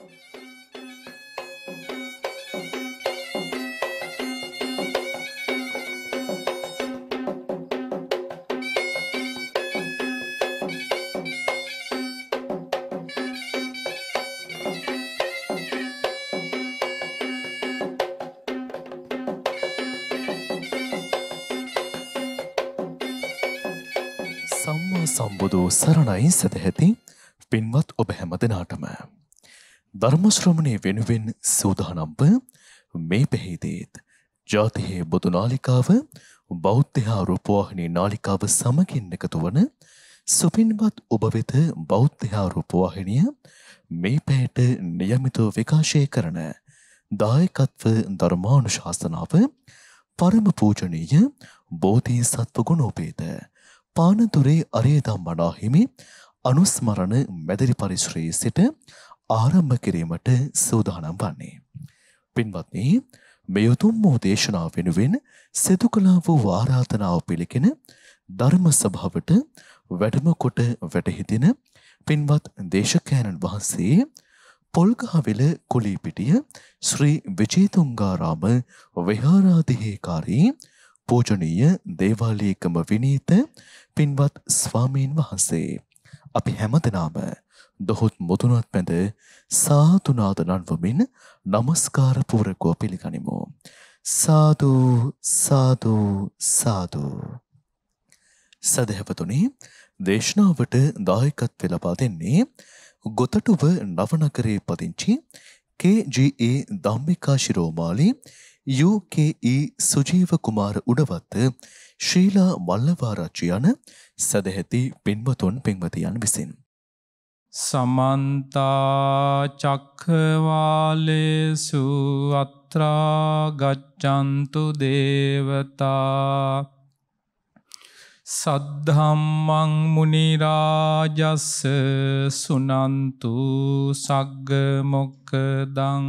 සම්මා සම්බුදු සරණයි සැදැහැති පින්වත් ඔබ හැම දෙනාටම. ධර්මශ්‍රමණය වෙනුවෙන් සූදානම්ව මේ පෙහිදේත් ජාතිහේ බොදු නාලිකාව බෞද්ධහා රූපවාහිනී නාලිකාව සමගින් එකතු වන සුපින්වත් ඔබ වෙත බෞද්ධහා රූපවාහිනිය මේ පැයට නියමිතව විකාශය කරන දායකත්ව ධර්මානුශාසනාව පරම පූජනීය බෝධී සත්ව ගුණෝපේත පානතුරේ අරයදම් වඩාහිමි අනුස්මරණ මැදිරි පරිශ්‍රයේ සිට ආරම්භ කිරීමට සූදානම් වන්නේ. පින්වත්නි මේ උතුම් වූ දේශනාව වෙනුවෙන් සිදු කළා වූ ආරාධනාව පිළිගෙන ධර්ම සභාවට වැඩම කොට වැටහිදින පින්වත් දේශකයන්න් වහන්සේ පොල්ගහවිල කුලීපිටිය ශ්‍රී විජේතුංගාරාම විහාරාධිහේකාරී පූජනීය දේවාලීකම විනීත පින්වත් ස්වාමීන් වහන්සේ අපි හැමදෙනාම දොහොත් මුතුනත් පැඳ සාතුනාද නන්වමින් নমස්කාර පූරකව පිළිගනිමු. සාදු සාදු සාදු. සදහැවතුනි දේශනාවට දායකත්ව ලබා දෙන්නේ ගොතටුව නවනගරේ පදිංචි KGE ධම්මිකා ශිරෝමාලි UKE සුජීව කුමාර උඩවත්ත ශ්‍රීලා මල්ලවාරච්චි යන සැදැහැති පින්වතුන් පින්වතියන් විසින්. සමන්තාචක්කවාලේසු අත්‍රාගච්චන්තු දේවතා සද්ධම්මං මුනිරාජස්ස සුනන්තු සග්ගමොක්කදං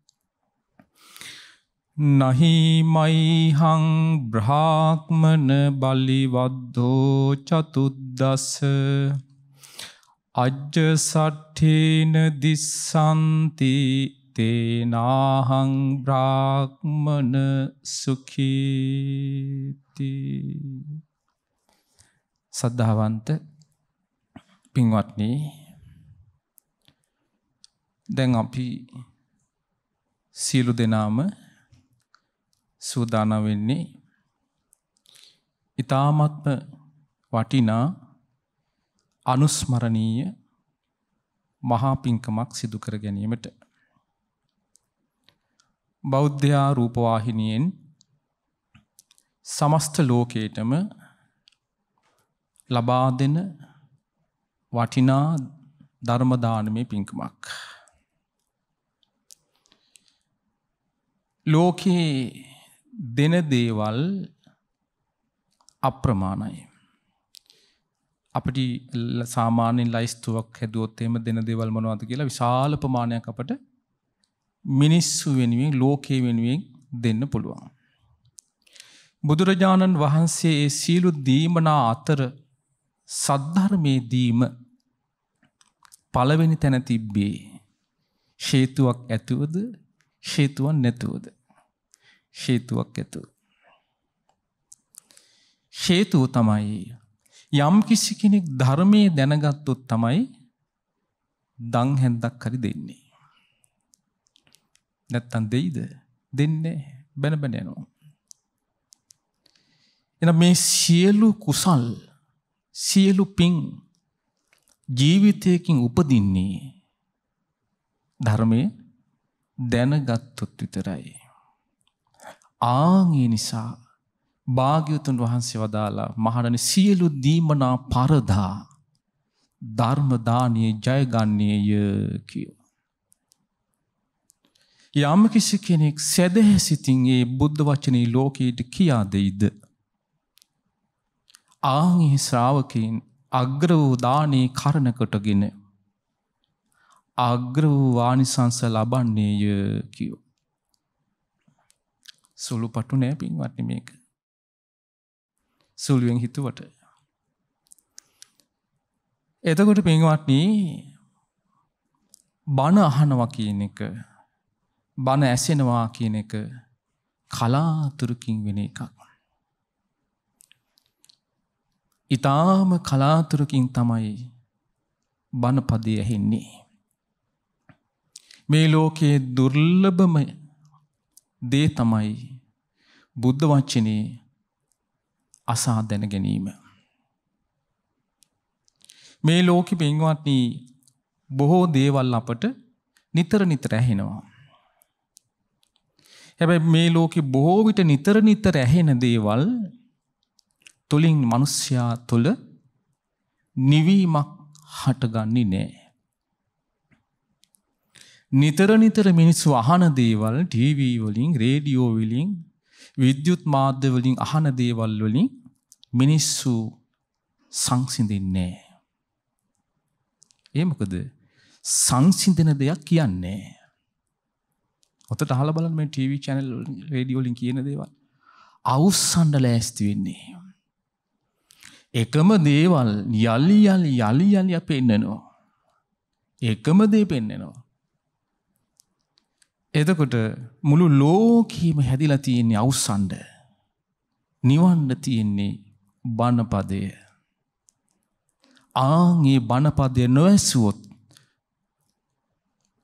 නහිමයිහං බ්‍රාහ්මන බලිවද්දෝ චතුද්දස අජ්ජ සට්ඨේන දිස්සන්ති තේනාහං බ්‍රාහ්මන සුඛීති සද්ධාවන්ත පින්වත්නි දැන් අපි සියලු දෙනාම සූදානම් වෙන්නේ ඊ타මත්ම වටිනා අනුස්මරණීය මහා පිංකමක් සිදු කර ගැනීමට බෞද්ධයා රූපවාහිනියෙන් සමස්ත ලෝකේටම ලබා දෙන වටිනා ධර්ම දානමේ පිංකමක් ලෝකේ දෙන දේවල් අප්‍රමාණයි. අපිට සාමාන්‍යයෙන් ලයිස්තුවක් හැදුවොත් එහෙම දෙන දේවල් මොනවද කියලා විශාල ප්‍රමාණයක් අපට මිනිස්සු වෙනුවෙන් ලෝකේ වෙනුවෙන් දෙන්න පුළුවන්. බුදුරජාණන් වහන්සේ ඒ සීලු දීමනා අතර සද්ධර්මයේ දීම පළවෙනි තැන තිබ්බේ. හේතුවක් ඇතුවද හේතුවක් නැතුවද හේතුවක් ඇතු. හේතුව තමයි යම් කිසි කෙනෙක් ධර්මයේ දැනගත්තොත් තමයි දං හැන්දක් හරි දෙන්නේ. නැත්තම් දෙයිද? දෙන්නේ බැන බැන යනවා. එන මේ සියලු කුසල් සියලු පිං ජීවිතයකින් උපදින්නේ ධර්මයේ දැනගත්තොත් විතරයි. ආංගේ නිසා භාග්‍යවතුන් වහන්සේ වදාලා මහරණ සියලු දීමනා පරදා ධර්මදානයේ ජයගන්නේය කියෝ. යම් කිසි කෙනෙක් සැදැහැ සිතින් ඒ බුද්ධ වචනී ලෝකයට කියා දෙයිද. ආංහි ශ්‍රාවකයින් අග්‍ර වූ දානයේ කරණකටගෙන අග්‍ර වූ වානිසංස ලබන්නේය කියෝ. සුළු පටු නෑ පින්වත්නි මේක. සුළුවෙන් හිතුවට. එතකොට පින්වත්නි බණ අහනවා කියන එක බණ ඇසෙනවා කියන එක කලාතුරකින් වෙන එකක්. ඊටාම කලාතුරකින් තමයි බණ පදේ ඇහෙන්නේ. මේ ලෝකයේ දුර්ලභම දේ තමයි බුද්ධ වචනේ අසා දැන ගැනීම. මේ ලෝකෙ පින්වත්නි බොහෝ දේවල් අපට නිතර නිතර ඇහෙනවා. හැබැයි මේ ලෝකෙ බොහෝ විට නිතර නිතර ඇහෙන දේවල් තුලින් මිනිස්යා තුල නිවීමක් හටගන්නේ නැහැ. නිතර නිතර මිනිස්සු අහන දේවල් TV වලින්, රේඩියෝ වලින්, විද්‍යුත් මාධ්‍ය වලින් අහන දේවල් වලින් මිනිස්සු සංසිඳින්නේ ඒ මොකද? සංසිඳන දෙයක් කියන්නේ. ඔතට අහලා බලන්න මේ TV channel රේඩියෝ වලින් කියන දේවල් අවුස්සන්න ලෑස්ති වෙන්නේ. එකම දේවල් යලි යලි යලි යලි අපෙන්නනවා. එකම දේ පෙන්නනවා. එතකොට මුළු ලෝකීම හැදිලා තියෙන්නේ අවසන්ඩ. නිවන්න තියෙන්නේ බණපදය. ආංගේ බණපදය නොවැසුවොත්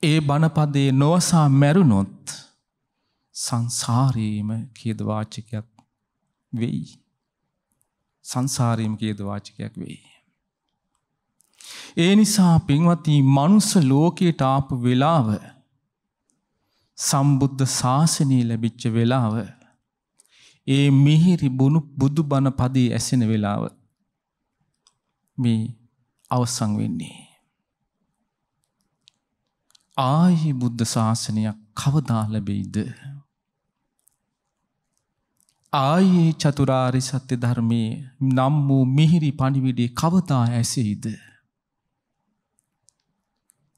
ඒ බණපදේ නොවසා මැරුණොත් සංසාරීම කියදවාචකයක් වෙයි. සංසාරීම කියදවාචකයක් වෙයි. ඒ නිසා පින්වත්ී මනුස්ස ලෝකයට ආපු වෙලාව සම්බුද්ධ ශාසනී ලැබිච්ච වෙලාව ඒ මිහිරි බුණු බුදු බණ පදී ඇසෙන වෙලාව මේ අවසං වෙන්නේ. ආයි බුද්ධ ශාසනයක් කවදා ලැබෙයිද. ආයේ චතුරාරි සත්‍ය ධර්මයේ නම් වූ මිහිරි පණිවිඩේ කවදා ඇසෙයිද.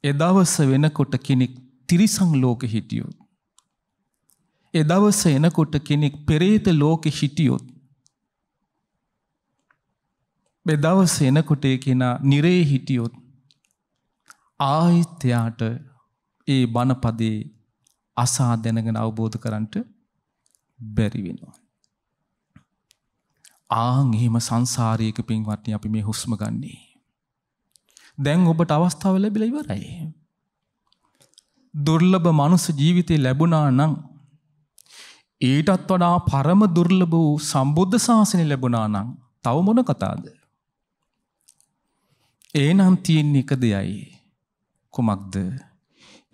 එදවස වෙනකොට කෙනෙක් තිරිසං ලෝක හිටියොත්. එ දවස එනකොට කෙනෙක් පෙරේත ලෝක හිටියොත්. බෙදවස එනකොට කෙනා නිරේ හිටියොත් ආයිත්‍යයාට ඒ බණපදේ අසා දැනගෙන අවබෝධ කරන්නට බැරි වෙනවා. ආන් එහෙම සංසාරයක පින්වත්නි අපි මේ හුස්ම ගන්නේ. දැන් ඔබට අවස්ථාව ලැබිලා ඉවරයි. දුර්ලභ මනුස්ස ජීවිතේ ලැබුණා නම් ඊටත් වඩා පරම දුර්ලභ වූ සම්බුද්ධ ශාසනය ලැබුණා නම් තව මොන කතාවද? ඒනම් තියෙන එක දෙයයි. කුමක්ද?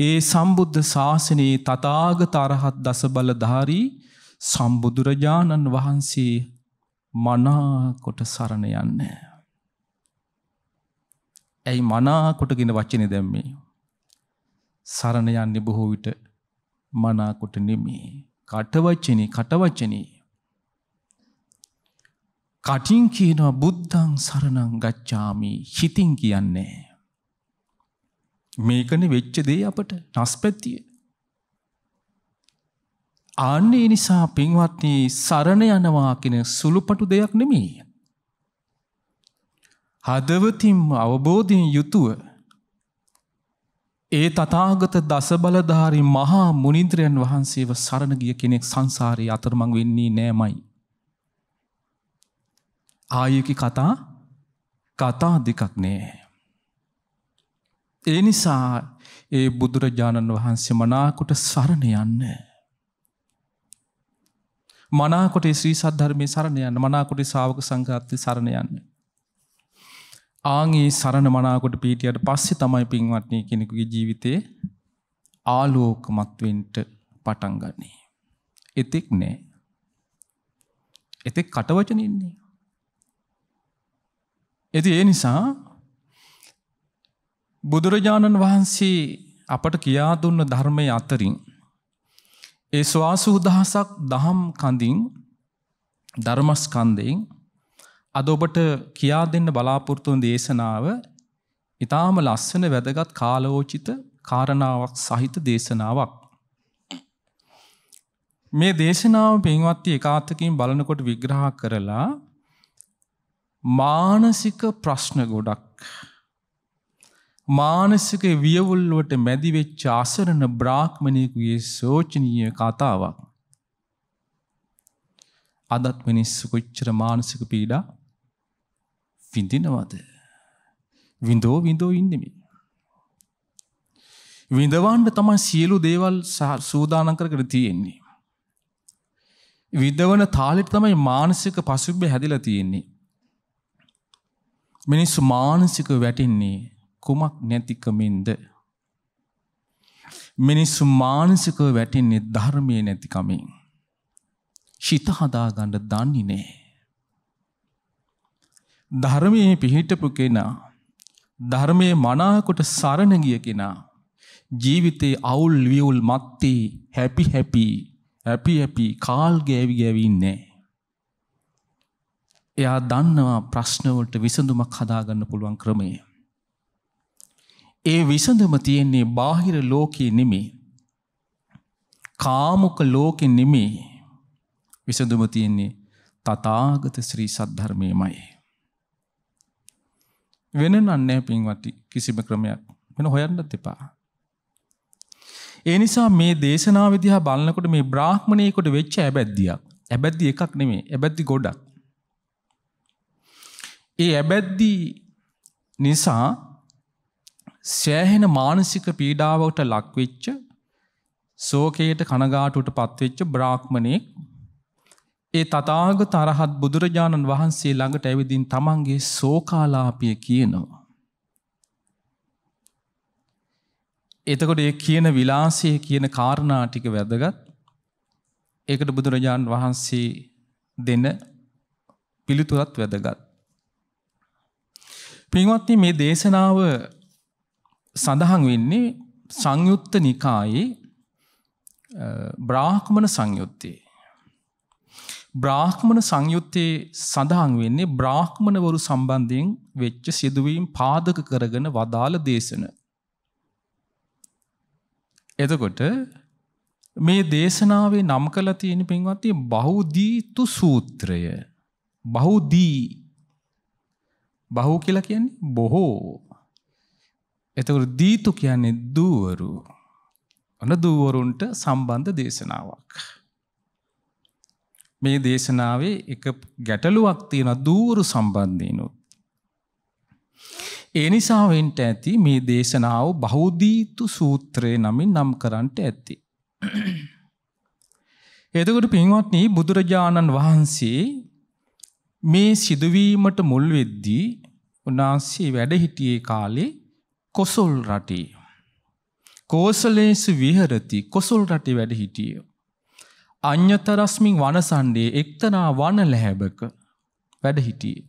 ඒ සම්බුද්ධ ශාසනයේ තථාගත අරහත් දසබලධාරී සම්බුදුරජාණන් වහන්සේ මනාකොට සරණ යන්නේ. ඇයි මනාකොටගෙන වචනේ දැම්මේ? සරණ යන්නේ බොහෝ විට මනාකොට නෙමෙයි. කටවචනේ කටවචනේ. කටින් කියනවා බුද්ධං සරණං ගච්ඡාමි. හිතින් කියන්නේ. මේකනේ වෙච්ච දේ අපට නස්පැතිය. ආන්නේ නිසා පින්වත්නි සරණ යනවා කියන සුළුපටු දෙයක් නෙමෙයි. හදවතින්ම අවබෝධයෙන් යුතුව ඒ තතාගත දස බලධාරි මහා මුනින්ද්‍රයන් වහන්සේව සරණ ගිය කෙනෙක් සංසාරය අතරමං වෙන්නේ නෑමයි. ආයකි කතා කතා දෙකක් නෑ. ඒ නිසා ඒ බුදුරජාණන් වහන්සේ මනාකොට සරණ යන්න. මනාකොට ශ්‍රී සද්ධර්මය සරණයන්න මනාකොට සාවක සංකත්ති සරණයන්න. ආගේ සරණ මනාකොට පීටියට පස්සේ තමයි පින්වත්නී කෙනෙකුගේ ජීවිතේ ආලෝකමත් වෙන්න පටන් ගන්නෙ. එතෙක් නෑ. එතෙක් කටවචන ඉන්නේ. ඉතින් ඒ නිසා බුදුරජාණන් වහන්සේ අපට කියා දුන්න ධර්මයේ අතරින් ඒ ස්වාසු දහසක් දහම් කඳින් ධර්මස්කන්ධයෙන් අද ඔබට කියා දෙන්න බලාපොරොත්තුන් දේශනාව ඉතාම ලස්සන වැදගත් කාලෝචිත කාරණාවක් සහිත දේශනාවක්. මේ දේශනාව පින්වත්ති එකාතකින් බලනකොට විග්‍රහ කරලා මානසික ප්‍රශ්න ගොඩක් මානසික වියවුල්ලුවට මැදිවෙච්ච අසරණ බ්‍රාහ්මණයකුගේ සෝචනීය කතාවක්. අදත් මිනිස්සු කොච්චර මානසික පීඩා විඳිනවද? විඳෝ විඳෝ ඉන්නේ මේ. විඳවන්න තමයි සියලු දේවල් සූදානම් කරගෙන තියෙන්නේ. විඳවන තාලෙට තමයි මානසික පසුබිම හැදිලා තියෙන්නේ. මිනිස්සු මානසික වැටෙන්නේ කුමක් නැතිකමින්ද? මිනිස්සු මානසික වැටෙන්නේ ධර්මයේ නැතිකමින්. හිත හදාගන්න දන්නේ නැහැ. ධර්මයේ පිහිටපු කෙනා ධර්මයේ මනාකොට සරණ ගිය කෙනා ජීවිතේ අවුල් වියුල් මැත්තේ හැපි හැපි හැපි හැපි කාල් ගෑවි ගෑවි ඉන්නේ. එයා දන්නවා ප්‍රශ්න වලට විසඳුමක් හදාගන්න පුළුවන් ක්‍රමය. ඒ විසඳුම තියෙන්නේ බාහිර ලෝකේ නෙමෙයි. කාමුක ලෝකෙ නෙමේ විසඳුම තියෙන්නේ තථාගත ශ්‍රී සද්ධර්මයමයි. වෙන නන්නේ පින්වත්ටි කිසිම ක්‍රමයක් වෙන හොයන්නත් එපා. ඒ නිසා මේ දේශනා විදිහා බලනකොට මේ බ්‍රාහ්මණයෙකුට වෙච්ච ඇබැද්දියක්. ඇබැද්දි එකක් නෙමෙයි. ඇබැද්දි ගොඩක්. ඒ ඇබැද්දි නිසා සෑහෙන මානසික පීඩාවකට ලක්වෙච්ච ශෝකයට කනගාටුවට පත්වෙච්ච බ්‍රාහ්මණයෙක් ඒ තතාගත අරහත් බුදුරජාණන් වහන්සේ ළඟට ඇවිදින් තමන්ගේ සෝකාලාපිය කියනවා. එතකොට ඒ කියන විලාසය කියන කාරණාටික වැදගත් ඒකට බුදුරජාණන් වහන්සේ දෙන පිළිතුරත් වැදගත්. පින්වත්නි මේ දේශනාව සඳහන් වෙන්නේ සංයුත්ත නිකායේ බ්‍රාහ්මණ සංයුත්තේ බ්‍රාහ්මණ සංයුත්තයේ සඳහන් වෙන්නේ බ්‍රාහ්මණවරු සම්බන්ධයෙන් වෙච්ච සිදුවීම් පාදක කරගෙන වදාළ දේශන. එතකොට මේ දේශනාවේ නම් කළ තියෙන පින්වත්ති බහුදීතු සූත්‍රය. බහුදී බහු කියලා කියන්නේ බොහෝ. එතකොට දීතු කියන්නේ දූවරු. අන දූවරුන්ට සම්බන්ධ දේශනාවක්. මේ දේශනාවේ එක ගැටලුවක් තියෙන දූරු සම්බන්ධයනොත්. ඒ නිසා වෙන්ට ඇති මේ දේශනාව බෞද්ධීතු සූත්‍රය නමින් නම් කරන්නට ඇති. එතකොට පින්වත්නි බුදුරජාණන් වහන්සේ මේ සිදුවීමට මුල් වෙද්දී උන්වහන්සේ වැඩ සිටියේ කාලේ කොසල් රටේ. කෝසලේසු විහරති කොසල් රටේ වැඩ සිටියේ. අඤ්‍යතරස්මින් වනසණ්ඩේ එක්තරා වන ලැහැබක වැඩ හිටියේ.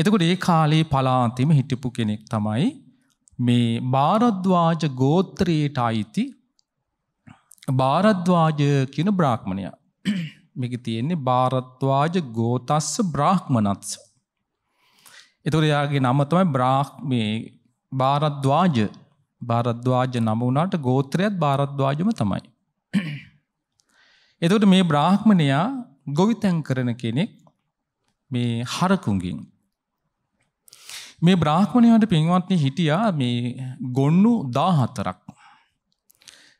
එතකොට ඒ කාලේ පලාන්තිම හිටපු කෙනෙක් තමයි මේ භාරද්වාජ ගෝත්‍රයට අයිති භාරද්වාජ කියන බ්‍රාහ්මණය. මේක තියෙන්නේ භාරත්වාජ ගෝතස්ස බ්‍රාහ්මණත්ස. එතකොට එයාගේ නම තමයි බ්‍රාහ්මේ භාරද්වාජ භාරද්වාජ නම වුණාට ගෝත්‍රයත් භාරද්වාජම තමයි. එතකොට මේ බ්‍රාහ්මණයා ගොවිතැන් කරන කෙනෙක් මේ හරකුගින්. මේ බ්‍රාහ්මණයට පින්වත්න හිටියා මේ ගොන්නු දාහතරක්.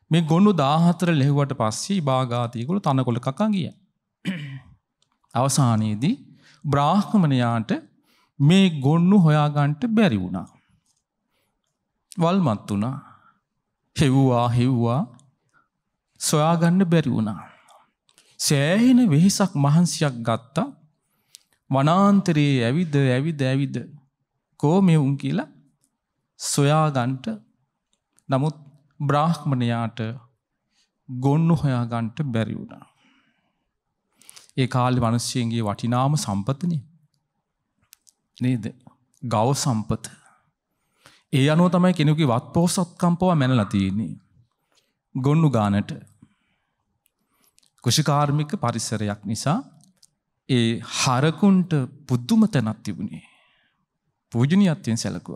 මේ ගොන්නු දාහතර ලෙහුවට පස්සේ භාගාතයකුළු තනකොළ කකා ගිය. අවසානයේදී බ්‍රාහ්මණයාට මේ ගොන්නු හොයාගන්ට බැරි වුණා. වල්මත් වුණා හෙව්වා හෙව්වා සොයාගන්න බැරි වුණා. සෑහෙන වෙහෙසක් මහන්සියක් ගත්තා වනාන්තරයේ ඇවිද ඇවිද ඇවිද කෝ මෙවුන් කියලා සොයාගන්ට නමුත් බ්‍රාහ්මණයාට ගොන්නු හොයාගන්ට බැරි වුණා. ඒ කාලි වනස්්‍යයන්ගේ වටිනාම සම්පතන නේද ගව සම්පත ඒ අනුව තමයි කෙනෙකි වත් පෝසත්කම්පව මැනලතියන්නේ ගොන්නු ගානට කෘෂිකාර්මික පරිසරයක් නිසා ඒ හරකුන්ට පුද්දුම තැනක් තිබුණේ. පූජනී අත්යෙන් සැලකුව.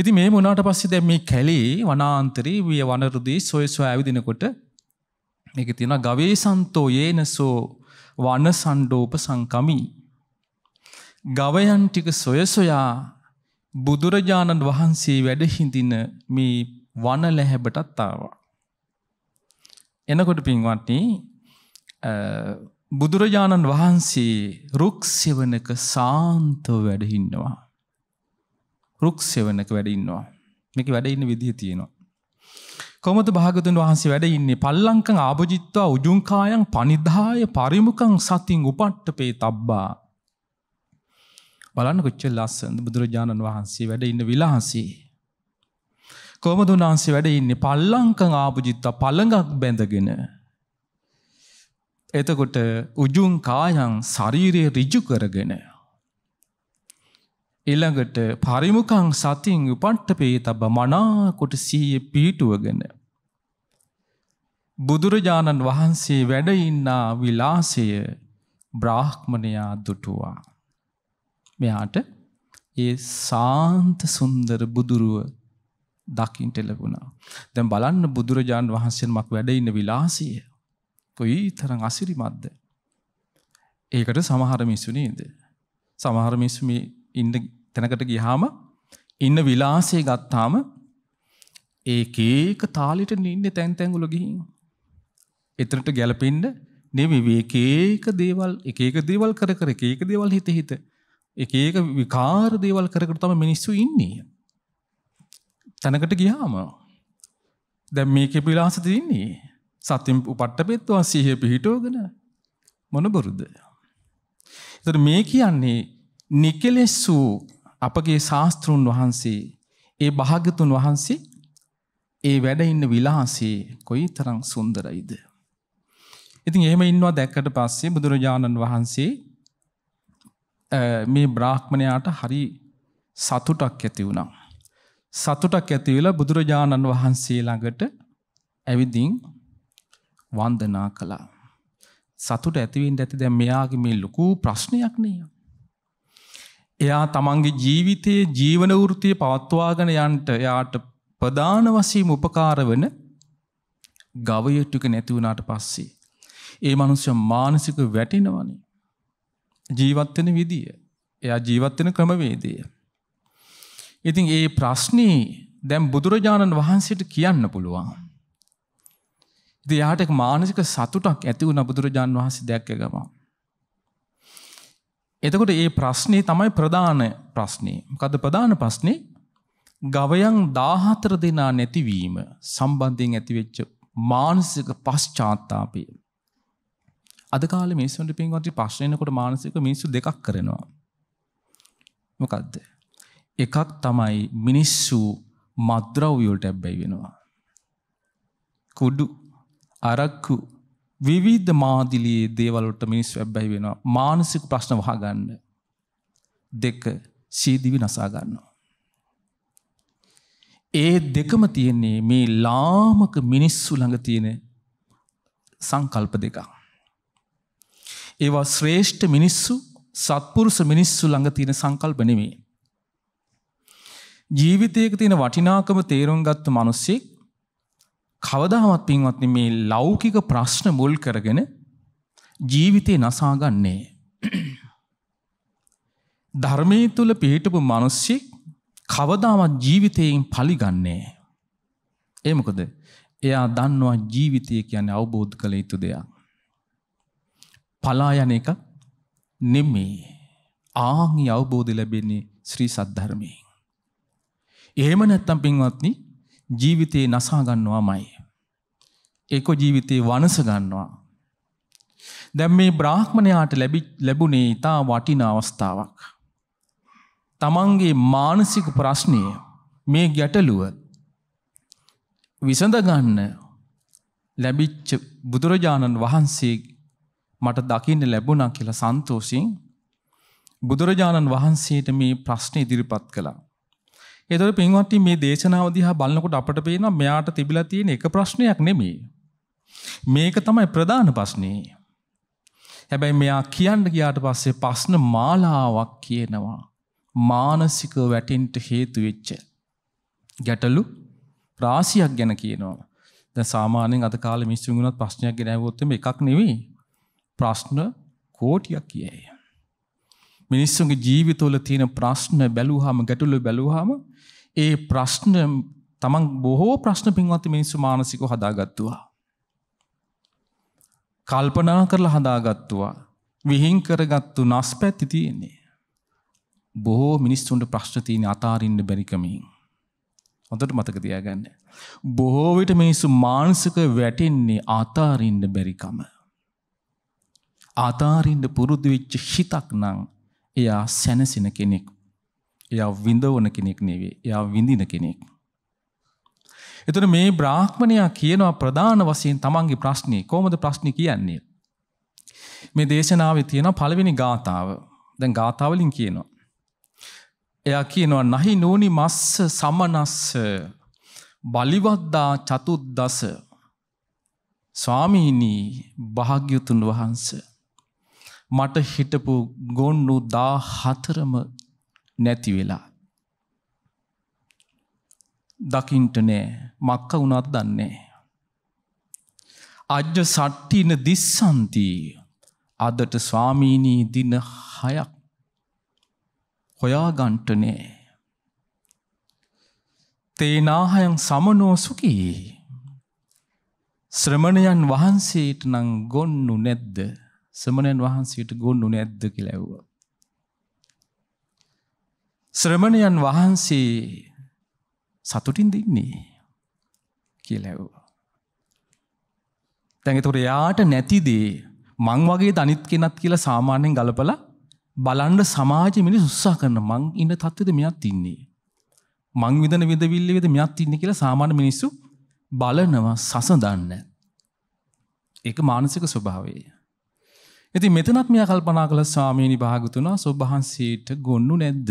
ඉති මේ මොනාට පස්සේ දැ මේ කැලේ වනාන්තරී විය වනරුදී සොයස්ව ඇවිදිනකොට එක තියෙන ගවේ සන්තෝ ඒනසෝ වන සණ්ඩෝප සංකමී. ගවයන් ටික සොයසොයා බුදුරජාණන් වහන්සේ වැඩහිඳින මේ වන ලැහැබටත්තාවා. එනකොට පින්වත්නි බුදුරජාණන් වහන්සේ රුක්සෙවනක සාන්තව වැඩහින්නවා. රුක්සෙවනක වැඩඉන්නවා. මේක වැඩඉන්න විදිහ තියෙනවා. කොමද භාගතුන් වහන්සේ වැඩ ඉන්නේ පල්ලංකං ආභජිත්වා උජුංකායන් පනිදාය පරිමුකං සතින් උපට්ටපේ තබ්බා. බලන්න කොච්චල් ලස්සඳ බුදුරජාණන් වහන්සේ වැඩ ඉන්න විලාහසේ. කොමදුන් වහන්සේ වැඩ ඉන්නේ පල්ලංකං ආපුජිත්තා පළඟක් බැඳගෙන. එතකොට උජුන් කායන් ශරීරය රිජු කරගෙන. ඊළඟට පරිමුකං සතින් උපට්ටපේ තබ මනාකොට සීය පිහිටුවගෙන. බුදුරජාණන් වහන්සේ වැඩඉන්නා විලාසය බ්‍රාහ්මණයා දුටුවා. මෙයාට ඒ සාන්ත සුන්දර බුදුරුව දකින්ට ලැබුණා. දැන් බලන්න බුදුරජාණන් වහන්සේ නමක් වැඩ ඉන්න විලාසය කොයිතරම් අසිරිමත්ද? ඒකට සමහර මිනිස්සු නේද? සමහර මිනිස්සු මේ ඉන්න තැනකට ගියාම ඉන්න විලාසය ගත්තාම ඒක ඒක තාලෙට නින්නේ තැන් තැන් වල ගිහින්. එතරට ගැලපෙන්න නෙමෙයි එක එක දේවල් එක එක දේවල් කර කර එක එක දේවල් හිත හිත එක එක විකාර දේවල් කර කර තමයි මිනිස්සු ඉන්නේ. තැනකට ගියාම දැන් මේකේ විලාස දෙන්නේ සතිම් උපට්ඨපෙත්වා සිහිය පිහිටෝගෙන මොන බොරුද? ඒතර මේ කියන්නේ නිකලෙස් වූ අපගේ ශාස්ත්‍රුන් වහන්සේ ඒ භාග්‍යතුන් වහන්සේ ඒ වැඩ ඉන්න විලාසයේ කොයිතරම් සුන්දරයිද? ඉතින් එහෙම ඉන්නවා දැක්කට පස්සේ බුදුරජාණන් වහන්සේ මේ බ්‍රාහ්මණයාට හරි සතුටක් ඇති වුණා. සතුටක් ඇති වෙලා බුදුරජාණන් වහන්සේ ළඟට ඇවිදින් වන්දනා කළා. සතුට ඇති වෙන්න ඇති දැන් මෙයාගේ මේ ලොකු ප්‍රශ්නයක් නේ. එයා තමන්ගේ ජීවිතයේ ජීවන වෘත්තිය පවත්වාගෙන යන්නට එයාට ප්‍රධාන වශයෙන් උපකාර වෙන ගවය ටික නැති වුණාට පස්සේ ඒ මනුස්සය මානසික වැටෙනවනේ. ජීවත් වෙන විදිය. එයා ජීවත් වෙන ක්‍රමවේදය. ඉතින් ඒ ප්‍රශ්නී දැම් බුදුරජාණන් වහන්සේට කියන්න පුළුවන්. ඉති යාට මානසික සතුටක් ඇති වුණ බුදුරජාණන් වහන්සේ දැක්ක ගම. එතකොට ඒ ප්‍රශ්නය තමයි ප්‍රධාන ප්‍රශ්නය කද ප්‍රධාන ප්‍රශ්නය ගවයන් දාහතර දෙනා නැතිවීම සම්බන්ධයෙන් ඇතිවෙච්ච මානසික පශ්චාත්තාපය. අදකාල මිනිස්සුන්ට පින්වන්ති පශ්නයනකොට මානසික මිනිසු දෙකක් කරනවා. මොකක්ද එකක් තමයි මිනිස්සු මද්‍රව්‍යවලට ඇබ්බැහි වෙනවා. කුඩු අරක්කු විවිධ මාදිලියේ දේවල් වලට මිනිස්සු ඇබ්බැහි වෙනවා. මානසික ප්‍රශ්න වහගන්න. දෙක සීදිවි නසා ගන්නවා. ඒ දෙකම තියෙන්නේ මේ ලාමක මිනිස්සු ළඟ තියෙන සංකල්ප දෙකක්. ඒවා ශ්‍රේෂ්ඨ මිනිස්සු සත්පුරුෂ මිනිස්සු ළඟ තියෙන සංකල්ප නෙමෙයි. ජීවිතයක තියෙන වටිනාකම තේරුම් ගත්ත මිනිස්සෙක් කවදාවත් පින්වත්නි මේ ලෞකික ප්‍රශ්න මුල් කරගෙන ජීවිතේ නසා ගන්නෑ. ධර්මයේ තුල පිහිටපු මිනිස්සෙක් කවදාවත් ජීවිතයෙන් පලිගන්නේ නෑ. ඒ මොකද? එයා දන්නවා ජීවිතය කියන්නේ අවබෝධ කළ යුතු දෙයක්. පලා යන එක නෙමෙයි. ආන් අවබෝධය ලැබෙන්නේ ශ්‍රී සද්ධර්මයෙන්. එහෙම නැත්තම් පින්වත්නි ජීවිතේ නසා ගන්නවාමයි. ඒක ජීවිතේ වනස ගන්නවා. දැන් මේ බ්‍රාහ්මණයාට ලැබුණේ ඊටා වටිනා අවස්ථාවක්. තමන්ගේ මානසික ප්‍රශ්නය මේ ගැටලුව විසඳ ගන්න ලැබිච්ච බුදුරජාණන් වහන්සේ මට දකින්න ලැබුණා කියලා සන්තෝෂින් බුදුරජාණන් වහන්සේට මේ ප්‍රශ්න ඉදිරිපත් කළා. ඒතකොට පින්වත්නි මේ දේශනාව දිහා බලනකොට අපට පේනවා මෙයාට තිබිලා තියෙන එක ප්‍රශ්නයක් නෙමෙයි. මේක තමයි ප්‍රධාන ප්‍රශ්නේ. හැබැයි මෙයා කියන්න ගියාට පස්සේ ප්‍රශ්න මාලාවක් කියනවා. මානසික වැටෙන්න හේතු වෙච්ච ගැටලු රාශියක් ගැන කියනවා. දැන් සාමාන්‍යයෙන් අද කාලේ මිනිස්සුන්ගෙනත් ප්‍රශ්නයක් ගෙනවුවොත් එකක් නෙවෙයි. ප්‍රශ්න කෝටියක් කියයි. මිනිස්සුන්ගේ ජීවිතවල තියෙන ප්‍රශ්න බැලුවාම ගැටලු බැලුවාම ඒ ප්‍රශ්න තමන් බොහෝ ප්‍රශ්න පින්වත් මිනිස්සු මානසිකව හදාගත්තුවා. කල්පනා කරලා හදාගත්තුවා. විහිං කරගත්තු නස්පැති තියෙන්නේ. බොහෝ මිනිස්සුන්ට ප්‍රශ්න තියෙන අතාරින්න බැරිකමින්. හොඳට මතක තියාගන්න. බොහෝ විට මිනිස්සු මානසික වැටෙන්නේ අතාරින්න බැරිකම. අතාරින්න පුරුදු වෙච්ච හිතක් නම් එයා සැනසෙන කෙනෙක්. එයා විඳවන කෙනෙක් නෙවේ. එයා විඳින කෙනෙක්. එතන මේ බ්‍රාහ්මණයා කියනවා ප්‍රධාන වශයෙන් තමන්ගේ ප්‍රශ්නේ කොහොමද ප්‍රශ්නේ කියන්නේ? මේ දේශනාවේ තියෙන පළවෙනි ගාතාව. දැන් ගාතාවලින් කියනවා. එයා කියනවා නහි නූනි මස්ස සමනස්ස බලිවද්දා චතුද්දස ස්වාමීනි භාග්‍යතුන් වහන්සේ මට හිටපු ගොන්නු දා හතරම නැති වෙලා. දකින්ට නෑ මක්ක වුණත් දන්නේ. අජ්‍ය සට්ටින දිස්සන්තිී අදට ස්වාමීනී දින හයක් හොයාගන්ටනේ. තේනාහයන් සමනෝසුකී ශ්‍රමණයන් වහන්සේට නං ගොන්නු නැද්ද ශ්‍රමණයන් වහන්සේට ගොන්නු නැද්ද කියලා ඇහුවා. ශ්‍රමණයන් වහන්සේ සතුටින් දින්නේ කියලා ඇහුවා. දැන් එතකොට යාට නැති දේ මං වගේ දනිත් කෙනත් කියලා සාමාන්‍යයෙන් ගලපලා බලන්න සමාජෙ මිනිස්සු උත්සාහ කරන මං ඉන්න තත්ත්වෙද මෙයක් ඉන්නේ. මං විඳන විඳවිල්ලේ වේද මෙයක් ඉන්නේ කියලා සාමාන්‍ය මිනිස්සු බලනවා සසඳන්නේ. ඒක මානසික ස්වභාවයයි. ඉති මෙතනත් මෙය කල්පනා කළ ස්වාමීණි භාගතුනා සොබහන්සේට ගොන්නු නැද්ද.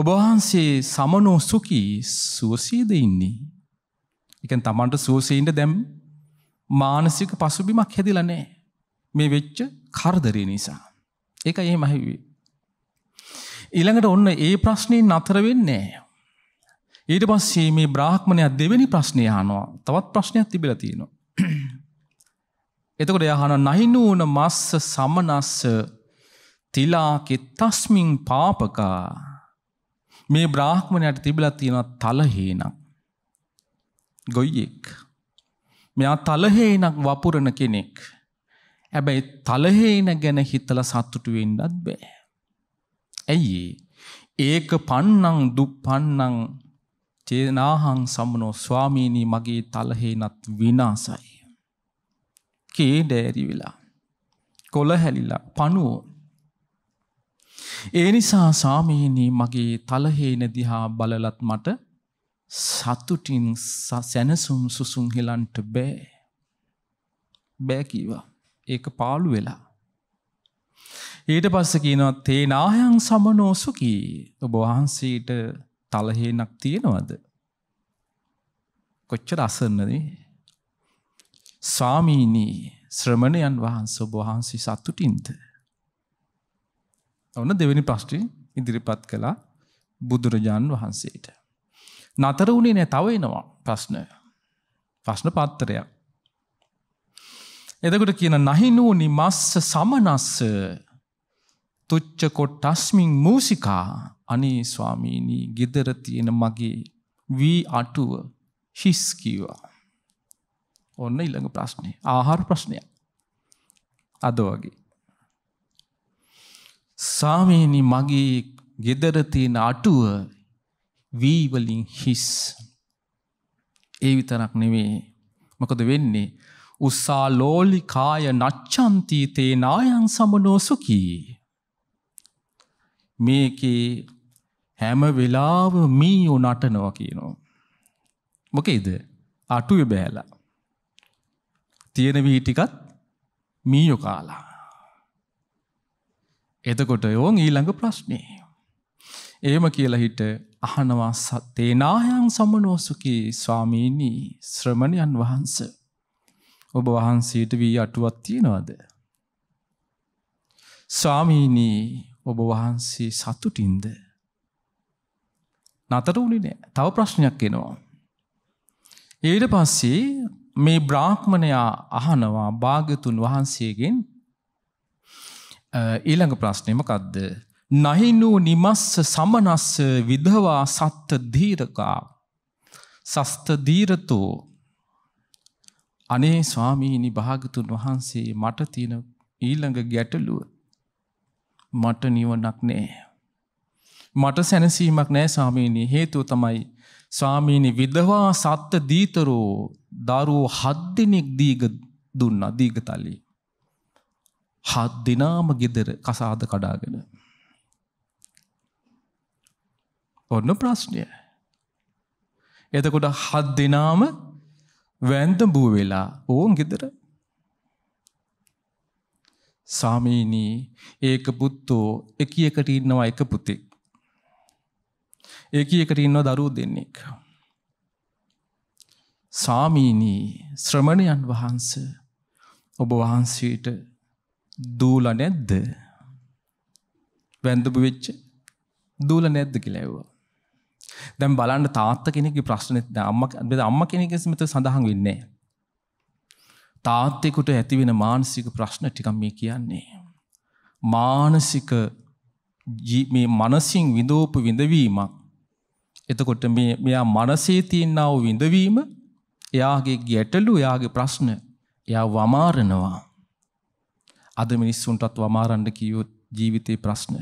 ඔබහන්සේ සමනෝ සුකී සුවසීද ඉන්නේ. එකන් තමන්ට සුවසීන්ට දැම් මානසික පසුබිමක් හැදිලනෑ මේ වෙච්ච කරදරය නිසා. එක ඒ මහිවේ. ඉළඟට ඔන්න ඒ ප්‍රශ්නයෙන් අතර වෙන්නේ. ඊට පස්සේ මේ බ්‍රාහ්මණයක් දෙවැනි ප්‍රශ්නය හනවා තවත් ප්‍රශ්නයක් තිබිල තියෙනවා. එතකොට යහන නහිනූන මස්ස සමනස්ස තිලා කෙත්තස්මින් පාපකා මේ බ්‍රාහ්මණයට තිබිලා තියෙන තලහීනක් ගොයියෙක් මෙයා තලහේනක් වපුරන කෙනෙක් හැබැයි තලහේන ගැන හිතල සත්තුටු වෙන්නත් බෑ ඇයි ඒක පන්නං දුප් පන්නං චේනාහං සමනෝ ස්වාමීණී මගේ තලහේනත් විනාසයි කේ ඩෑරි වෙලා. කොළ හැලිලා පණුවෝ. ඒ නිසා සාමීනී මගේ තලහේන දිහා බලලත් මට සතුටින් සැනසුම් සුසුම් හෙලන්ට බෑ. බෑකීවා ඒක පාලු වෙලා. ඊට පස්ස කියනවා තේනාහයන් සමනෝසුකී ඔබ වහන්සේට තලහේනක් තියෙනවද. කොච්චර අසන්නදී ස්වාමීනී ශ්‍රමණයන් වහන්ස ඔබවහන්සේ සතුටින්ද. ඔන්න දෙවැනි ප්‍රශ්ටි ඉදිරිපත් කළා බුදුරජාණන් වහන්සේට. නතර වුණේ නෑ තව එනවා ප්‍රශ්නය. ප්‍රශ්න පත්තරයක්. එදකට කියන නහිනූනි මස්ස සමනස්ස තුච්චකොට් ටස්මිං මූසිකා අනේ ස්වාමීනී ගෙදර තියෙන මගේ වී අටුව හිස් කීවා. ඔන්න ඉළඟ ප්‍රශ්නය ආහාර ප්‍රශ්නය අද වගේ. සාමීනි මගේ ගෙදරතියෙන අටුව වීවලින් හිස් ඒ විතරක් නෙවේ මොකද වෙන්නේ උස්සා ලෝලි කාය නච්චන්තීතේ නායන් සමනෝසුකී. මේකේ හැම වෙලාව මීයෝ නටනවා කියනවා. මොකේද අටුව බෑලා. තියෙන වී ටිකත් මීයෝ කාලා. එතකොට යෝන් ඊළඟ ප්‍රශ්නේ. එහෙම කියලා හිට අහනවා සතේනායන් සමනෝසුකී ස්වාමීනි ශ්‍රමණයන් වහන්ස. ඔබ වහන්සේට වී අටුවක් තියෙනවද? ස්වාමීනී ඔබ වහන්සේ සතුටින්ද නතර වුණේ නෑ. තව ප්‍රශ්නයක් එනවා. ඊට පස්සේ මේ බ්‍රාහ්මණයා අහනවා භාගතුන් වහන්සේගෙන් ඊළඟ ප්‍රශ්නේ මොකද්ද? නහිනු නිමස්ස සමනස්ස විධවා සත්ත දීරකා සස්ත දීරතෝ අනේ ස්වාමීනි භාගතුන් වහන්සේ මට තියෙන ඊළඟ ගැටලුව මට නිවනක් නෑ මට සැනසීමක් නෑ ස්වාමීනි හේතුව තමයි ස්වාමීනි විධවා සත්ත දීතරෝ දරුවෝ හත් දෙනෙක් දීග දුන්නා දීගතලේ. හත් දෙනාම ගෙදර කසාද කඩාගෙන. ඔන්න ප්‍රශ්නය. එතකොට හත් දෙනාම වැන්තඹුව වෙලා ඕන් ගෙදර. සාමීනී ඒක පුත්තෝ එක එකට ඉන්නවා එක පුතෙක්. එක එකට ඉන්නවා දරුවෝ දෙන්නෙක්. සාමීනී ශ්‍රමණයන් වහන්ස ඔබ වහන්සේට දූල නැද්ද? වැඳපු වෙච්ච දූල නැද්ද කියලා ඇහුවා. දැන් බලන්න තාත්තා කෙනෙක්ගේ ප්‍රශ්නෙත් දැන් අම්මා අම්මා කෙනෙක්ගේ මෙතන සඳහන් වෙන්නේ නැහැ. තාත්තෙකුට ඇතිවෙන මානසික ප්‍රශ්න ටිකක් මේ කියන්නේ. මානසික මේ මනසින් විඳෝපු විඳවීමක්. එතකොට මේ මෙයා මනසේ තියෙනා වූ විඳවීම එයාගේ ගැටලු එයාගේ ප්‍රශ්න එයා වමාරනවා. අද මිනිස්සුන්ටත් වමාරන්න කිව්වොත් ජීවිතේ ප්‍රශ්න.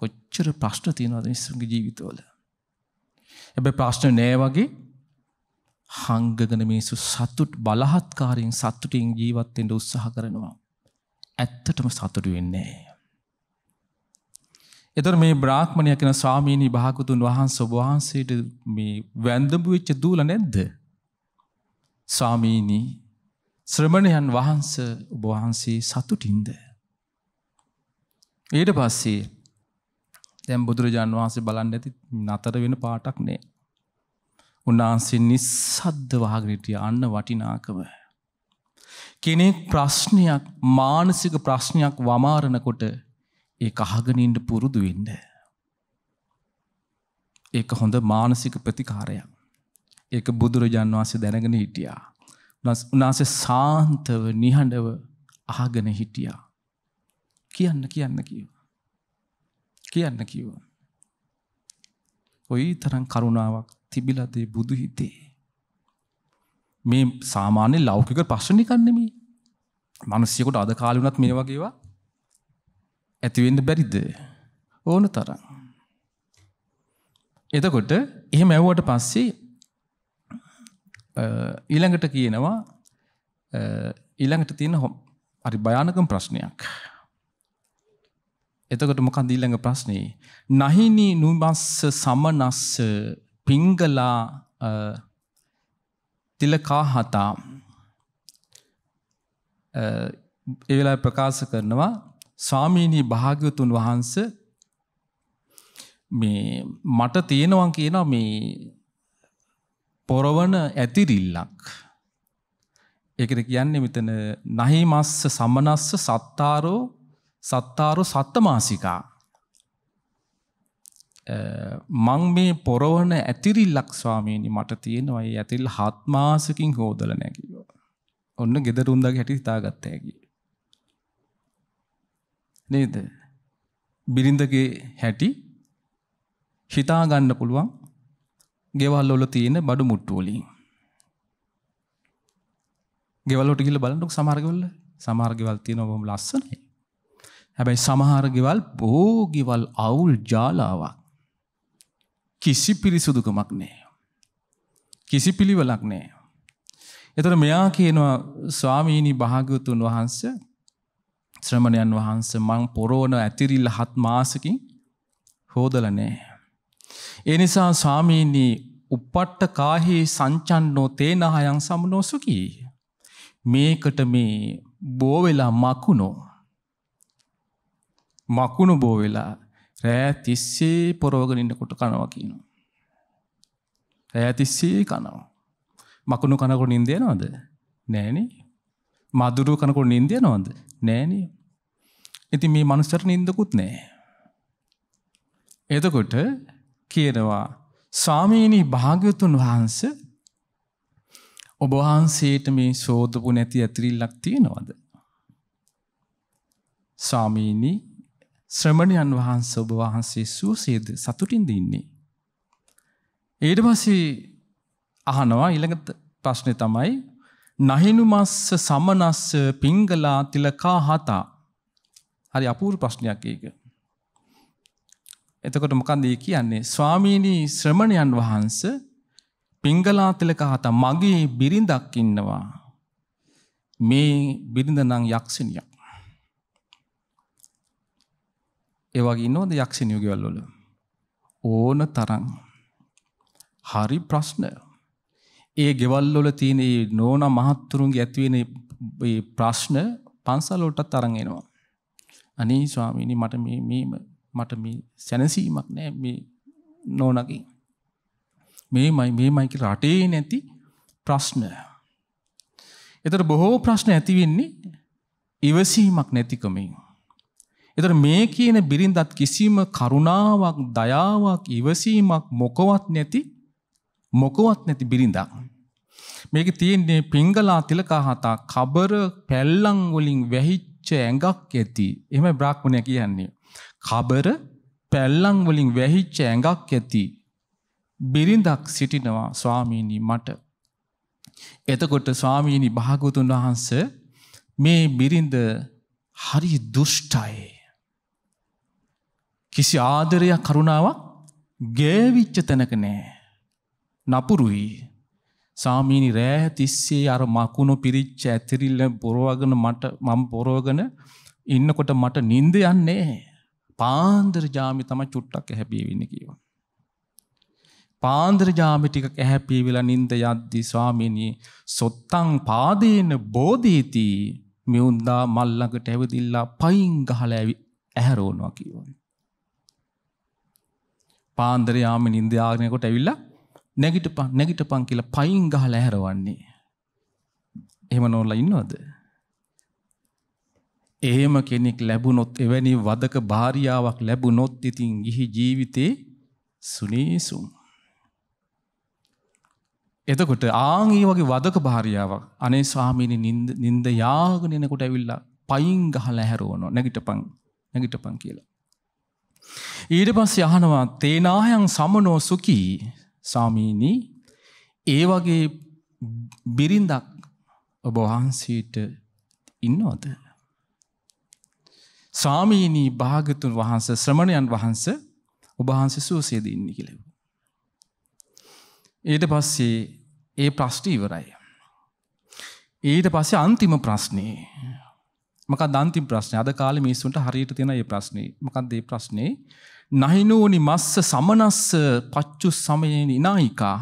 කොච්චර ප්‍රශ්න තියෙනවද මිනිස්සුන්ගේ ජීවිතවල? හැබැයි ප්‍රශ්න නෑ වගේ හංගගෙන මිනිස්සු සතුට බලහත්කාරයෙන් සතුටින් ජීවත් වෙන්න උත්සාහ කරනවා. ඇත්තටම සතුටු වෙන්නේ නෑ. එතර මේ බ්‍රාහ්මණය කෙන ස්වාමීනී භාගතුන් වහන්ස ඔබ වහන්සේට මේ වැන්දඹු වෙච්ච දූල නැද්ද? ස්වාමීනී ශ්‍රමණයන් වහන්ස ඔබවහන්සේ සතුටින්ද. ඊට පස්සේ දැම් බුදුරජාන් වහන්සේ බලන්න ඇති නතර වෙන පාටක් නෑ. උන්වහන්සේ නිස්සද්ද වහගනිටිය අන්න වටිනාකව. කෙනෙක් ප්‍රශ්නයක් මානසික ප්‍රශ්නයක් වමාරණකොට ඒ අහගනින්ට පුරුදු වෙන්න. ඒක හොඳ මානසික ප්‍රතිකාරයක්. ඒක බුදුරජාන් වහන්සේ දැනගෙන හිටියා. උනාසේ සාන්තව නිහඬව අහගෙන හිටියා. කියන්න කියන්න කිව්ව. කියන්න කිව්ව. ඔයි තරම් කරුණාවක් තිබිලදේ බුදු හිතේ. මේ සාමාන්‍ය ලෞකික ප්‍රශ්න නිකන් නෙමෙයි. මිනිස්සුෙකුට අද කාලේ වුණත් මේ වගේවා ඇති වෙන්න බැරිද? ඕන තරම්. එතකොට එහෙම ඇව්වට පස්සේ ඊළඟට කියනවා ඊළඟට තියෙන හොම් අරි භයානකම ප්‍රශ්නයක්. එතකොට මොකක්ද ඊළඟ ප්‍රශ්නේ? නහිනි නුමස්ස සමනස්ස පිංගලා තිලකා හතා ඒ වෙලාවේ ප්‍රකාශ කරනවා ස්වාමීනි භාග්‍යවතුන් වහන්සේ මේ මට තියෙනවා කියනවා මේ පොරවන ඇතිරිල්ලක්. ඒකට කියන්නේ මෙතන නහිමස්ස සමනස්ස සත්තාරෝ සත්තාරෝ සත්තමාසිකා. මං මේ පොරවන ඇතිරිල්ලක් ස්වාමීනි මට තියෙනවා ඒ ඇතිරිල්ල හත් මාසකින් හොදලා නැහැ කිව්වා. ඔන්න ගෙදර උන්දාගේ හැටි හිතාගත්ත හැකි. නේද? බිරිඳගේ හැටි හිතා ගන්න පුළුවන් ගෙවල් වල තියෙන බඩු මුට්ටු වලින්. ගෙවල් වලට ගිහිල්ලා බලන්නකො සමහර ගෙවල් සමහර ගෙවල් තියෙනවා බොහොම ලස්සනයි. හැබැයි සමහර ගෙවල් බොහෝ ගෙවල් අවුල් ජාලාවක්. කිසි පිරිසුදුකමක් නැහැ. කිසි පිළිවෙලක් නැහැ. එතකොට මෙයා කියනවා ස්වාමීනි භාග්‍යවතුන් වහන්සේ ශ්‍රමණයන් වහන්සේ මං පොරෝණ ඇතිරිල්ල හත් මාසකින් හොදලා නැහැ. එනිසා ස්වාමීනී උපට්ට කාහි සංචන්නෝ තේනහයන් සමනෝසුකී. මේකට මේ බෝවෙලා මකුණෝ. මකුණු බෝවෙලා රෑ තිස්සේ පොරෝගනින්න කොට කනවා කියනවා. රෑ තිස්සේ කනවා. මකුණු කනකොට නින්දය නොද නෑනේ මදුරු කනකොට නින්දය නොද නෑනේ ඉති මේ මනුස්සට නින්දකුත් නෑ. එතකොට කියනවා ස්වාමීනී භාග්‍යතුන් වහන්ස ඔබ වහන්සේට මේ සෝදපු නැති ඇතිරිල්ලක් තියෙනවද? ස්වාමීනී ශ්‍රමණයන් වහන්සේ ඔබ වහන්සේ සුවසේද සතුටින්ද ඉන්නේ? ඊට පස්සේ අහනවා ඊළඟ ප්‍රශ්නේ තමයි නහිනුමස්ස සමනස්ස පිංගලා තිලකා හතා. හරි අපූර්ව ප්‍රශ්නයක් ඒක. එතකොට මොකන්ද කියන්නේ ස්වාමීණී ශ්‍රමණයන් වහන්ස පිංගලාතිලක හත මගේ බිරිඳක් ඉන්නවා මේ බිරිඳනං යක්ෂණියක් ඒවගේ ඉන්නවද යක්ෂණියෝ ගෙවල්වල ඕන තරම් හරි ප්‍රශ්න ඒ ගෙවල්වල තියෙන නෝන මහත්තුරුන්ගේ ඇතිවෙන ප්‍රශ්න පන්සලෝටත් තරන් එනවා අනේ ස්වාමීනි මට මේ මේම මට මේ සැනසීමක් නෑ මේ නෝනගේ මේමයි මේමයි කියලා රටේ නැති ප්‍රශ්න. ඒතර බොහෝ ප්‍රශ්න ඇති වෙන්නේ ඉවසීමක් නැතිකමෙන්. ඒතර මේ කියන බිරිඳත් කිසිම කරුණාවක්, දයාවක්, ඉවසීමක් මොකවත් නැති මොකවත් නැති බිරිඳක්. මේක තියෙන්නේ පිංගලා තිලකහතා කබර පැල්ලම් වලින් වැහිච්ච ඇඟක් ඇති. එහෙමයි බ්‍රාහ්මණය කියන්නේ. කබර පැල්ලම් වලින් වැහිච්ච ඇඟක් ඇති බිරිඳක් සිටිනවා ස්වාමීනි මට. එතකොට ස්වාමීනි භාගතුන් වහන්ස මේ බිරිඳ හරි දුෂ්ටයි. කිසි ආදරයක් කරුණාවක් ගෑවිච්ච තැනක නෑ. නපුරුයි. සාමීනි රෑ තිස්සේ අර මකුණු පිරිච්ච ඇතිරිල්ල පොරවගෙන මට මම පොරවගෙන ඉන්නකොට මට නිින්ද යන්නේ පාන්දර ජාමි තම චුට්ටක් ඇහැපීවෙන්න කියවා. පාන්දර ජාමි ටික ඇහැපීවිලා නින්ද යද්දි ස්වාමිනී සොත්තං පාදේන බෝධීතී මියුන්දා මල්ලඟට ඇවිදිල්ලා පයින් ගහලා ඇවි ඇහැරෝනවා කියවා. පාන්දර යාම නින්ද යාගනයකොට ඇවිල්ලා නැගිට පන් නැගිට පන් කියලා පයින් ගහලා ඇහැරවන්නේ. එහෙම නොරලා ඉන්නවද? එහෙම කෙනෙක් ලැබුණොත් එවැනි වදක භාරියාවක් ලැබුණොත් ඉතින් ගිහි ජීවිතේ සුනීසුම්. එතකොට ආන් ඒ වගේ වදක භාරියාවක් අනේ ස්වාමීනි නින්ද නින්ද යාගෙන එනකොට ඇවිල්ලා පයින් ගහලා හැරවනවා නැගිටපන් නැගිටපන් කියලා. ඊට පස්සේ අහනවා තේනාහයන් සමනෝ සුඛී ස්වාමීනි ඒ වගේ බිරිඳක් ඔබ වහන්සේට ඉන්නවද? ස්වාමීනී භාගතුන් වහන්ස ශ්‍රමණයන් වහන්ස ඔබහන්ස සුවසේද ඉන්න කිලෙව. ඊට පස්සේ ඒ ප්‍රශ්ට ඉවරයි. ඊට පස්සේ අන්තිම ප්‍රශ්නය මක දන්ති ප්‍රශ්නය අද කාල මිනිසුන්ට හරියට තියෙන ඒ ප්‍රශ්නේ මකක්දේ ප්‍රශ්නේ නහිනෝනි මස්ස සමනස්ස පච්චු සමයෙන් ඉනායිකා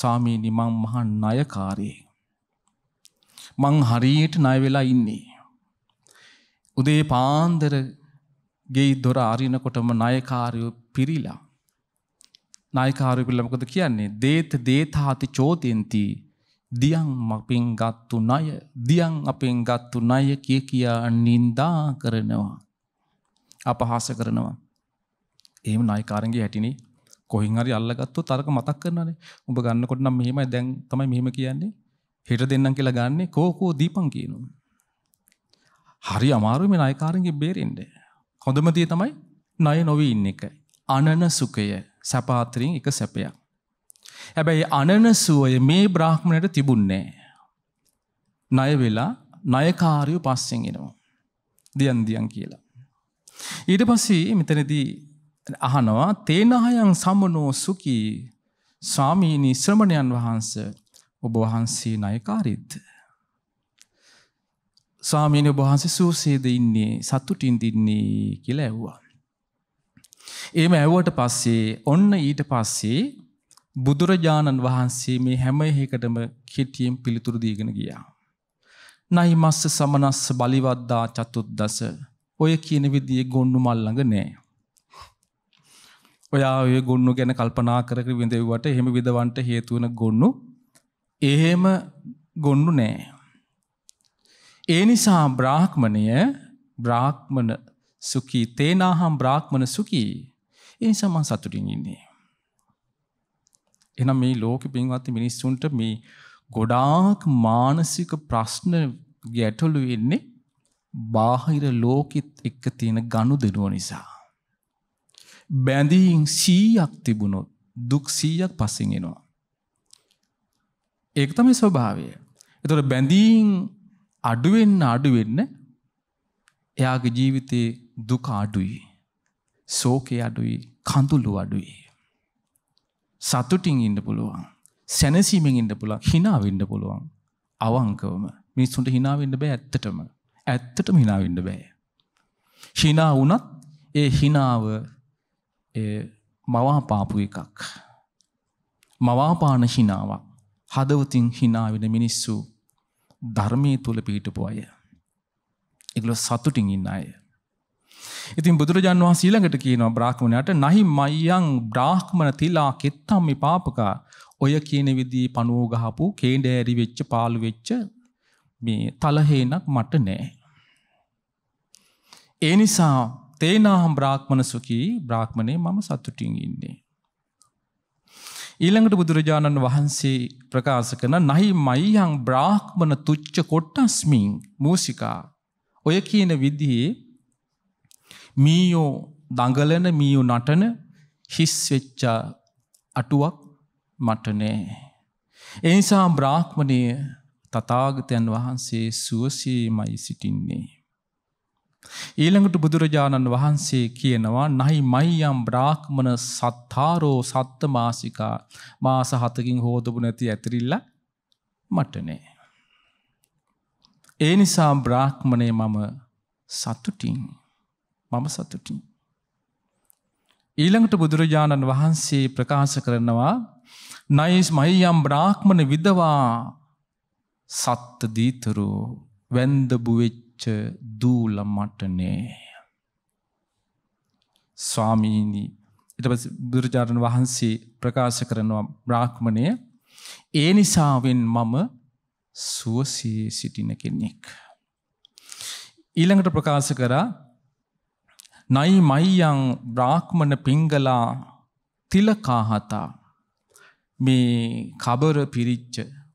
සාමීනි මං මහන් නයකාරයේ. මං හරියට නයවෙලා ඉන්නේ. උදේ පාන්දර ගේ දොර අරිනකොටම නායකාරයෝ පිරිලා. නායකාරය පිල්ලමකද කියන්නේ දේත දේතාති චෝතයන්ති දියන් අපින් ගත්තු ණය දියන් අපෙන් ගත්තු ණය කිය කියා නින්දා කරනවා. අපහාස කරනවා. එහෙම නායකාරන්ගේ හැටිනේ කොහින් හරි අල්ලගත්තොත් අරක මතක් කරනවානේ. උඹ ගන්නකොට නම් මෙහෙමයි දැන් තමයි මෙහෙම කියන්නේ. හෙට දෙන්නම් කියලා ගන්නේ කෝකෝ දීපන් කියනවා. හරි අමාරු මේ ණයකාරන්ගේ බේරෙන්න. හොඳම දේ තමයි ණය නොවි ඉන්න එක. අනන සුඛය සපාත්‍රින් එක සැපයක්. හැබැයි අනන සුවය මේ බ්‍රාහ්මණයට තිබුණේ ණය වෙලා ණයකාරයෝ පස්සෙන් එනවා. දියන් දියන් කියලා. ඊට පස්සේ මෙතනදී අහනවා තේනහයන් සමනෝ සුඛී ස්වාමීනි ශ්‍රමණයන් වහන්සේ ඔබ වහන්සේ ණයකාරීත්වය ස්වාමීන් වහන්සේ සූසේද ඉන්නේ සතුටින් දින්නේ කියලා ඇහුවා. එහෙම ඇහුවට පස්සේ ඔන්න ඊට පස්සේ බුදුරජාණන් වහන්සේ මේ හැම එකකටම කෙටියෙන් පිළිතුරු දීගෙන ගියා. නයි මස්ස සමනස්ස බලිවද්දා චතුද්දස ඔය කියන විදිහේ ගොන්නු මල් ළඟ නෑ. ඔයා ඔය ගොන්නු ගැන කල්පනා කර කර විඳෙව්වට එහෙම විදවන්ට හේතු වෙන ගොන්නු එහෙම ගොන්නු නෑ. ඒ නිසා බ්‍රාහ්මණය බ්‍රාහ්මණ සුකී තේනාහම් බ්‍රාහ්මණ සුකී ඒ සමන් සතුටින් ඉන්නේ. එනම් මේ ලෝක පින්වත්ති මිනිස්සුන්ට මේ ගොඩාක් මානසික ප්‍රශ්න ගැටලු වෙන්නේ බාහිර ලෝකෙත් එක්ක තියෙන ගනුදෙනුව නිසා. බැඳීන් 100ක් තිබුණොත් දුක් 100ක් පස්සෙන් එනවා. ඒක තමයි ස්වභාවය. ඒතකොට බැඳීන් අඩුවෙන්න අඩුවෙන්න එයාගේ ජීවිතයේ දුක අඩුයි. සෝකේ අඩුයි, කඳුළු අඩුයි. සතුටින් ඉන්න පුළුවන්. සැනසීමෙන් ඉන්න පුළුවන්, hina වෙන්න පුළුවන්. අවංකවම මිනිස්සුන්ට hina වෙන්න බෑ ඇත්තටම. ඇත්තටම hina වෙන්න බෑ. hina වුණත් ඒ hinaව ඒ මවාපාපු එකක්. මවාපාන hinaවක්. හදවතින් hina වෙන මිනිස්සු ධර්මයේ තුල පිහිටපු අය. ඒගොල්ලෝ සතුටින් ඉන්න අය. ඉතින් බුදුරජාන් වහන්සේ ඊළඟට කියනවා බ්‍රාහ්මණයාට නහි මයං බ්‍රාහ්මණ තිලා කෙත්තම් මේ පාපකා ඔය කියන විදිහේ පණුව ගහපු කේඩෑරි වෙච්ච පාළු වෙච්ච මේ තලහේනක් මට නෑ. ඒ නිසා තේනාහම් බ්‍රාහ්මණ සුඛී බ්‍රාහ්මණේ මම සතුටින් ඉන්නේ. ඊළඟට බුදුරජාණන් වහන්සේ ප්‍රකාශ කරන නහි මයිහං බ්‍රාහ්මණ තුච්ච කොට්ටස්මින් මූසිකා ඔය කියන විදිහේ මීයෝ දඟලන මීයෝ නටන හිස් වෙච්ච අටුවක් මට නෑ. ඒ නිසා බ්‍රාහ්මණය තථාගතයන් වහන්සේ සුවසීමයි සිටින්නේ. ඊළඟට බුදුරජාණන් වහන්සේ කියනවා නහි මයියම් බ්‍රාහ්මණ සත්තාරෝ සත්ත මාසිකා මාස හතකින් හෝදපු නැති ඇතිරිල්ල මටනේ. ඒ නිසා බ්‍රාහ්මණය මම සතුටින් මම සතුටින්. ඊළඟට බුදුරජාණන් වහන්සේ ප්‍රකාශ කරනවා නයිස් මයියම් බ්‍රාහ්මණ විදවා සත්ත දීතරෝ වැන්දබුවෙච් වෙච්ච දූල මට නෑ. ස්වාමීනි ඊට පස්සේ බුදුරජාණන් වහන්සේ ප්‍රකාශ කරනවා බ්‍රාහ්මණය ඒ නිසාවෙන් මම සුවසේ සිටින කෙනෙක්. ඊළඟට ප්‍රකාශ කරා නයි මයියං බ්‍රාහ්මණ පිංගලා තිලකාහතා මේ කබර පිරිච්ච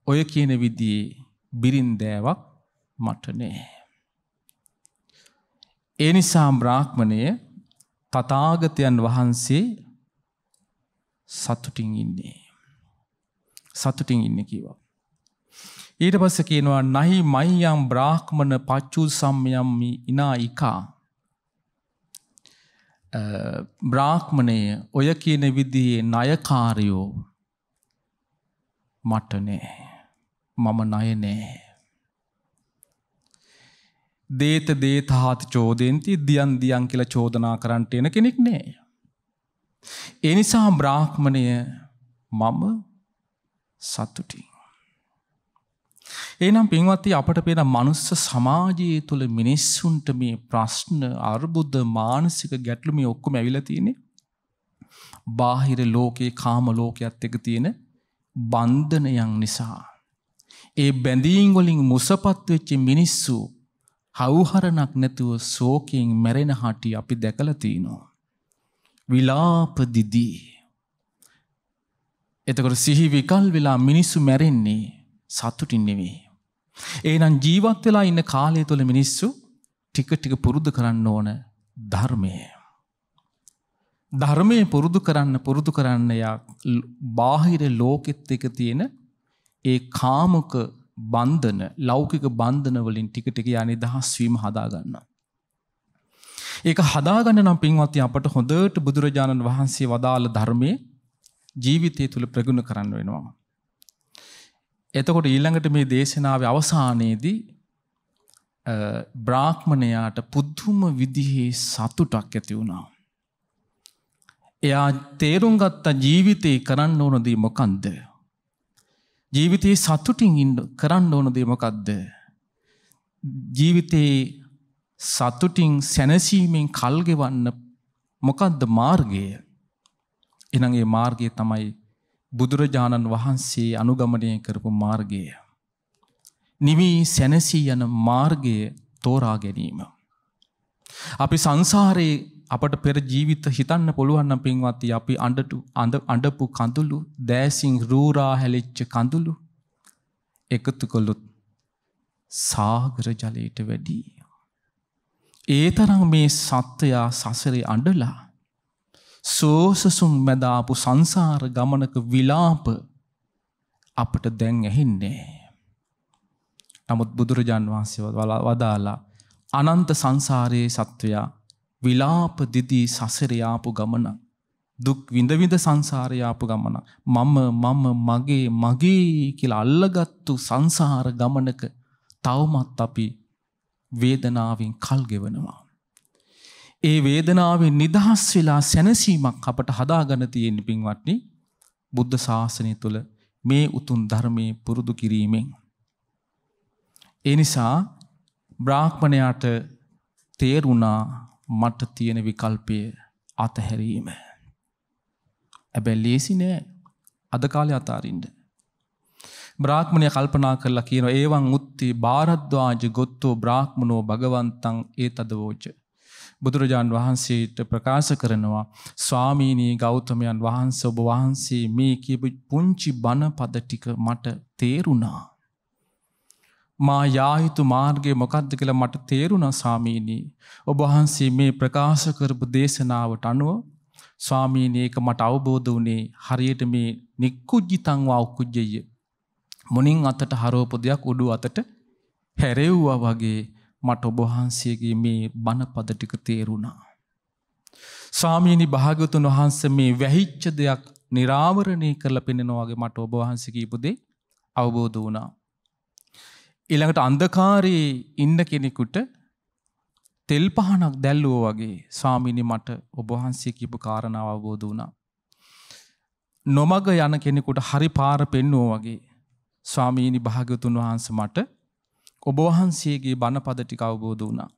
ඔය කියන විදියේ බිරින්දෑවක් මට නෑ. ඒ නිසා බ්‍රාහ්මණය තථාගතයන් වහන්සේ සතුටින් ඉන්නේ. සතුටින් ඉන්න කිව්වා. ඊට පස්සේ කියනවා නහි මහියම් බ්‍රාහ්මණ පච්චු සම්යම් මි ඉනා ඉකා බ්‍රාහ්මණය ඔය කියන විදිහේ ණයකාරයෝ මට නෑ මම ණය නෑ දේත දේතහාත චෝදයන්ති දියන් දියන් කියල චෝදනා කරන්ට එන කෙනෙක් නෑ. එනිසා බ්‍රාහ්මණය මම සත්තුටින්. ඒනම් පින්වත්ති අපට පෙන මනුස්ස සමාජයේ තුළ මිනිස්සුන්ට මේ ප්‍රශ්න අර්බුද්ධ මානසික ගැටලු මේ ඔක්කුම ඇවිලතියනෙ. බාහිර ලෝකයේ කාම ලෝකයක්ත් එක තියෙන බන්ධනයන් නිසා. ඒ බැඳීන්ගොලින් මුසපත්වෙච්චි මිනිස්සු හවුහරණක් නැතුව සෝකයෙන් මැරෙන හටි අපි දැකලා තිනවා. විලාප දිදී. එතකොට සිහි විකල් වෙලා මිනිස්සු මැරෙන්නේ සතුටින් නෙවෙයි. එහෙනම් ජීවත් වෙලා ඉන්න කාලය තුළ මිනිස්සු ටික ටික පුරුදු කරන්න ඕන ධර්මය. ධර්මයේ පුරුදු කරන්න පුරුදු කරන්න යා බාහිර ලෝකෙත් එක තියෙන ඒ කාමක බන්ධන ලෞකික බන්ධනවලින් ටිකටික යනි දහස්වීම හදාගන්න. ඒක හදාගන්න නම් පින්වත්ති අපට හොඳට බුදුරජාණන් වහන්සේ වදාළ ධර්මය ජීවිතය තුළ ප්‍රගුණ කරන්න වෙනවා. එතකොට ඊළඟට මේ දේශනාව අවසානයේදී බ්‍රාහ්මණයාට පුද්දුම විදිහේ සතුටක් ඇති වුණා. එයා තේරුම් ගත්තා ජීවිතේ කරන්න ඕනදී මොකන්ද. ජීවිතයේ සතුටින් ඉන්න කරන්න ඕන දේ මොකද්ද? ජීවිතේ සතුටින් සැනසීමෙන් කල් ගෙවන්න මොකද්ද මාර්ගය? එහෙනම් ඒ මාර්ගය තමයි බුදුරජාණන් වහන්සේ අනුගමනය කරපු මාර්ගය. නිවි සැනසී යන මාර්ගය තෝරා ගැනීම. අපි සංසාරේ අපට පෙර ජීවිත හිතන්න පුළුවන්න පින්වත්ති අපි අඩට අඳ අඩපු කඳුළු දෑසින් රූරා හැලිච්ච කඳුළු එකතු කොල්ලොත් සාගර ජලයට වැඩී. ඒ තරම් මේ සත්වයා සසරේ අඩලා සෝසසුන් මැදාපු සංසාර ගමනක විලාප අපට දැන් ඇහින්නේ. නමුත් බුදුරජාන් වහන්සේ වදාලා අනන්ත සංසාරයේ සත්වයා විලාප දිදී සසර යාපු ගමන දුක් විඳ විඳ සංසාර යාපු ගමන මම මම මගේ මගේ කියලා අල්ලගත්තු සංසාර ගමනක තවමත් අපි වේදනාවෙන් කල් ගෙවනවා ඒ වේදනාවෙන් නිදහස් වෙලා සැනසීමක් අපට හදාගන්න තියෙන පින්වත්නි බුද්ධ ශාසනය තුළ මේ උතුම් ධර්මයේ පුරුදු කිරීමෙන් ඒ නිසා බ්‍රාහ්මණයාට තේරුණා මට තියෙන විකල්පය අතහැරීම. ඇබැ ලේසි නෑ අද කාලේ අතාරින්ට. බ්‍රාහ්මණය කල්පනා කරලා කියන ඒවන් උත්ති භාරද්වාජ ගොත්තෝ බ්‍රාහ්මණෝ භගවන්තන් ඒ තදවෝච. බුදුරජාණන් වහන්සේට ප්‍රකාශ කරනවා ස්වාමීනී ගෞතමයන් වහන්ස ඔබ වහන්සේ මේ කියපු පුංචි බණපද ටික මට තේරුණා. මා යායුතු මාර්ගය මොකක්ද කියලා මට තේරුණා ස්වාමීනී. ඔබ වහන්සේ මේ ප්‍රකාශ කරපු දේශනාවට අනුව ස්වාමීනී ඒක මට අවබෝධ වුණේ හරියට මේ නික්කුජ්ජිතංවා උක්කුජ්ජය. මුණින් අතට හරවපු දෙයක් උඩු අතට හැරෙව්වා වගේ මට ඔබ වහන්සේගේ මේ බණපද ටික තේරුණා. ස්වාමීනි භාග්‍යවතුන් වහන්සේ මේ වැහිච්ච දෙයක් निराවරණය කරලා පෙන්නනවා වගේ මට ඔබ වහන්සේ කියපු දේ අවබෝධ වුණා. ඊළඟට අන්දකාරයේ ඉන්න කෙනෙකුට තෙල් පහනක් දැල්ලුව වගේ ස්වාමිනි මට ඔබහන්සේ කිපු කාරණාව අවබෝධ වුණා. නොමග යන කෙනෙකුට හරි පාර පෙන්නුව වගේ ස්වාමීනි භාග්‍යතුන් වහන්ස මට ඔබවහන්සේගේ බණපද ටික අවබෝධ වුණා.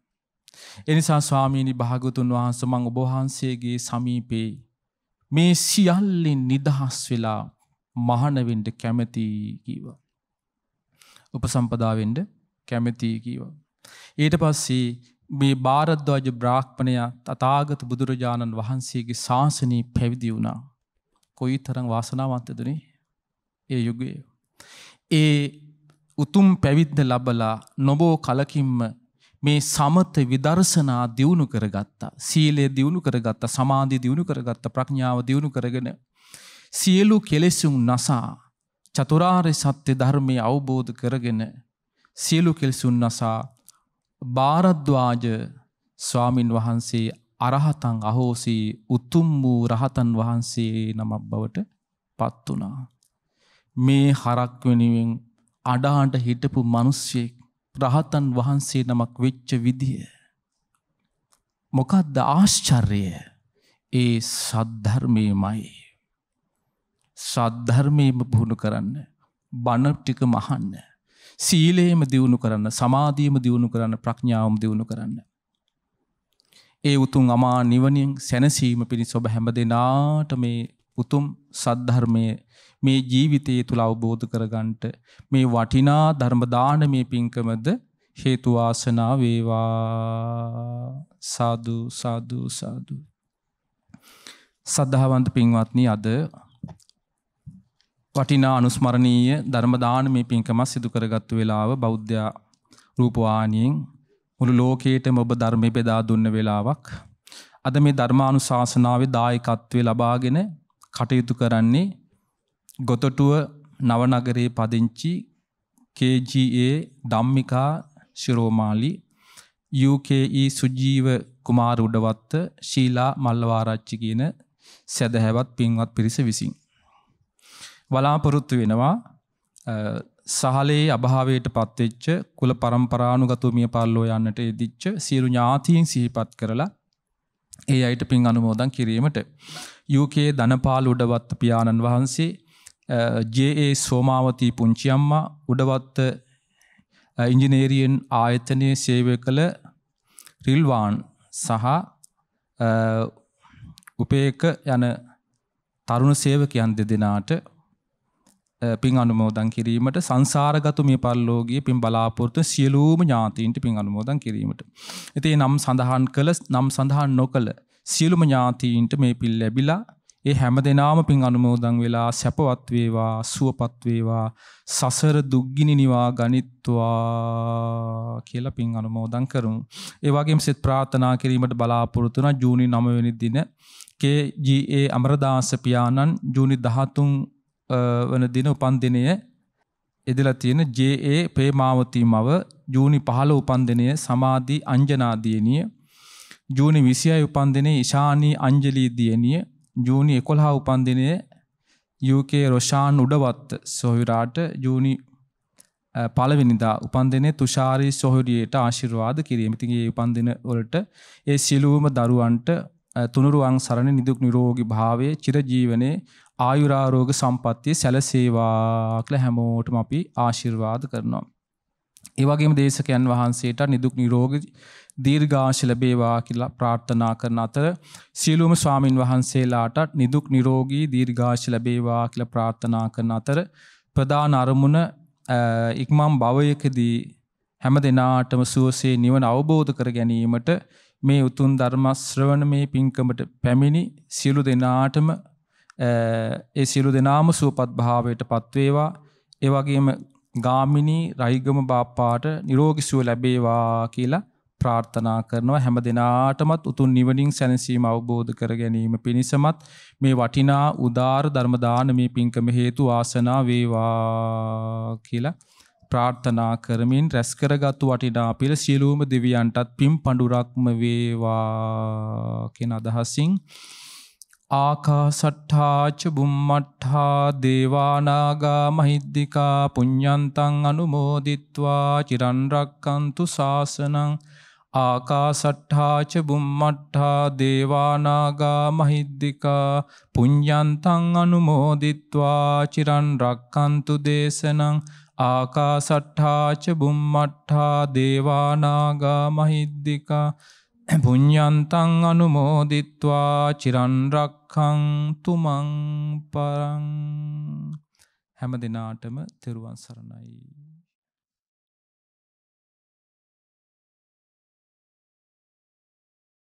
එනිසා ස්වාමීනි භාගතුන් වහන්ස මං ඔබවහන්සේගේ සමීපේ මේ සියල්ලෙන් නිදහස් වෙලා මහනවෙන්ට කැමැති කීවා. උපසම්පදාවෙන්ඩ කැමැතිය කීවා. ඊට පස්සේ මේ භාරද්වාජ බ්‍රාක්්පණයා තතාගත බුදුරජාණන් වහන්සේගේ ශාසනී පැවිදි වුණා. කොයි තරං වාසනාවන්තදනේ ඒ යුගයේ. ඒ උතුම් පැවිද්ද ලබලා නොබෝ කලකින්ම මේ සමත විදර්ශනා දියුණු කරගත්තා සීලය දියුණු කරගත්ත සමාධී දියුණු කරගත්ත ප්‍රඥාව දියුණු කරගෙන සියලු කෙලෙසුම් නසා චතුරාර්ය සත්‍ය ධර්මය අවබෝධ කරගෙන සියලු කෙල්සුන් නසා භාරද්වාජ ස්වාමින් වහන්සේ අරහතන් අහෝසී උතුම් වූ රහතන් වහන්සේ නමක් බවට පත් වුණා. මේ හරක් වෙනුවෙන් අඩාට හිටපු මිනිස්සෙක් රහතන් වහන්සේ නමක් වෙච්ච විදිය. මොකද්ද ආශ්චර්යය? ඒ සද්ධර්මයමයි. සද්ධර්මයම පුහුණු කරන්න බණ ටික මහන්න සීලේම දියුණු කරන්න සමාධියම දියුණු කරන්න ප්‍රඥාවම දියුණු කරන්න ඒ උතුම් අමා නිවනින් සැනසීම පිණිස ඔබ හැම දෙනාට මේ උතුම් සද්ධර්මය මේ ජීවිතයේ තුළ අවබෝධ කරගන්ට මේ වටිනා ධර්මදාන මේ පින්කමද හේතුවාසනා වේවා සාදු සාදු සාදු සද්ධාවන්ත පින්වත්නි අද වටිනා අනුස්මරණීය ධර්ම දානමේ පින්කම සිදු කරගත්තු වෙලාව බෞද්ධ රූපවාහිනියෙන් මුළු ලෝකයටම ඔබ ධර්මය බෙදා දුන්න වෙලාවක් අද මේ ධර්මානුශාසනාවේ දායකත්වය ලබාගෙන කටයුතු කරන්නේ ගොතටුව නවනගරයේ පදිංචි KGA ධම්මිකා ශිරෝමාලි UKE සුජීව කුමාර උඩවත්ත ශීලා මල්ලවාරච්චි කියන සැදැහැවත් පින්වත් පිරිස විසින් බලාපොරොත්තු වෙනවා සහලේ අභාවයට පත්වෙච්ච කුල පරම්පරානුගතුමිය පල්ලෝ යන්නට එදිච්ච සියලු ඥාතීන් සිහිපත් කරලා ඒ අයට පින් අනුමෝදන් කිරීමට UK ධනපාල උඩවත්ත පියාණන් වහන්සේ ජඒ සෝමාවතී පුංචියම්මා උඩවත්ත ඉංජිනේරියෙන් ආයතනය සේවය කළ රිල්වාන් සහ උපේක යන තරුණ සේවකයන් දෙදෙනාට පින් අනුමෝදන් කිරීමට සංසාරගතු මේ පල්ලෝගේ පින් බලාපොරතු සියලූම ඥාතීන්ට පින් අනුමෝදන් කිරීමට. එතිේ නම් සඳහන් කළ නම් සඳහන් නොකළ සියලුම ඥාතීන්ට මේ පිල් ලැබිලා ඒ හැම දෙනාම පින් අනුමෝදන් වෙලා සැපවත්වේවා සුවපත්වේවා සසර දුග්ගිනිනිවා ගනිත්වා කියල පින් අනුමෝදන් කරුම්. ඒවාගේ සිත් ප්‍රාථනා කිරීමට බලාපොරතුන ජූනි නමවෙනි දින. ජේ අමරදාස පියාණන් ජූනි දහතුන් වන දින උපන් දිනය එදලා තියෙන ජේ ප්‍රේමාවතී මව ජූනි 15 උපන් දිනය සමාධි අංජනා දියණිය ජූනි 20යි උපන් දිනයේ ඉෂානී අංජලි දියණිය ජූනි 11 උපන් දිනයේ UK රොෂාන් උඩවත්ත සොහිරාට ජූනි පළවෙනිදා උපන්දිනේ තුෂාරි සොහොරියට ආශිර්වාද කිරීම. ඉතින් මේ උපන්දින වලට ඒ සිළුවම දරුවන්ට තුනුරුවන් සරණ නිදුක් නිරෝගී භාවයේ චිරජීවනයේ ආයුරාරෝග සම්පත්තිය සැලසේවා කියලා හැමෝටම අපි ආශිර්වාද කරනවා. ඒ වගේම දේශකයන් වහන්සේට නිදුක් නිරෝගී දීර්ඝාෂ ලැබේවා කියලා ප්‍රාර්ථනා කරන අතර සියලුම ස්වාමින් වහන්සේලාට නිදුක් නිරෝගී දීර්ඝාෂ ලැබේවා කියලා ප්‍රාර්ථනා කරන අතර ප්‍රධාන අරමුණ ඉක්මම් භවයකදී හැම දෙනාටම සුවසේ නිවන අවබෝධ කර ගැනීමට මේ උතුම් ධර්ම ශ්‍රවණමේ පින්කමට පැමිණි සියලු දෙනාටම ඒ සියලු දෙනාම සුවපත් භාවයට පත්වේවා ඒවගේම ගාමිණී රයිගම බාප්පාට නිරෝගිසුව ලැබේවා කියලා ප්‍රාර්ථනා කරනවා හැම දෙනාටමත් උතුන් නිවනින් සැනසීම අවබෝධ කර ගැනීම පිණිසමත් මේ වටිනා උදාර ධර්මදාන මේ පින්කම හේතු ආසනා වේවා කියලා ප්‍රාර්ථනා කරමින් රැස් කරගත්තු වටිනා පිළ සියලුම දෙවියන්ටත් පින් පඬුරක්ම වේවා කියන අදහසින් ආකාසට්ඨාච බුම්මට්ඨා දේවානාගා මහිද්దికා පුඤ්ඤන්තං අනුමෝදිත්වා චිරන් රැක්කන්තු සාසනං ආකාසට්ඨාච බුම්මට්ඨා දේවානාගා මහිද්దికා පුඤ්ඤන්තං අනුමෝදිත්වා චිරන් රැක්කන්තු දේශනං ආකාසට්ඨාච බුම්මට්ඨා දේවානාගා මහිද්దికා පුඤ්ඤන්තං අනුමෝදිත්වා චිරන් රැක් රක්කංතුමං පරං හැම දෙනාටම තෙරුවන් සරණයි